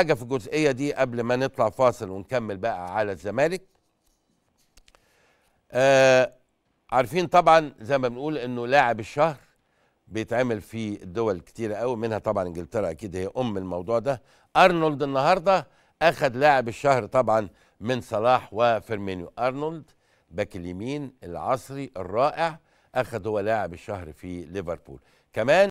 حاجه في الجزئيه دي قبل ما نطلع فاصل ونكمل بقى على الزمالك آه عارفين طبعا زي ما بنقول انه لاعب الشهر بيتعمل في دول كتيرة قوي منها طبعا انجلترا اكيد هي ام الموضوع ده ارنولد النهارده اخذ لاعب الشهر طبعا من صلاح وفيرمينيو ارنولد باك اليمين العصري الرائع اخذ هو لاعب الشهر في ليفربول كمان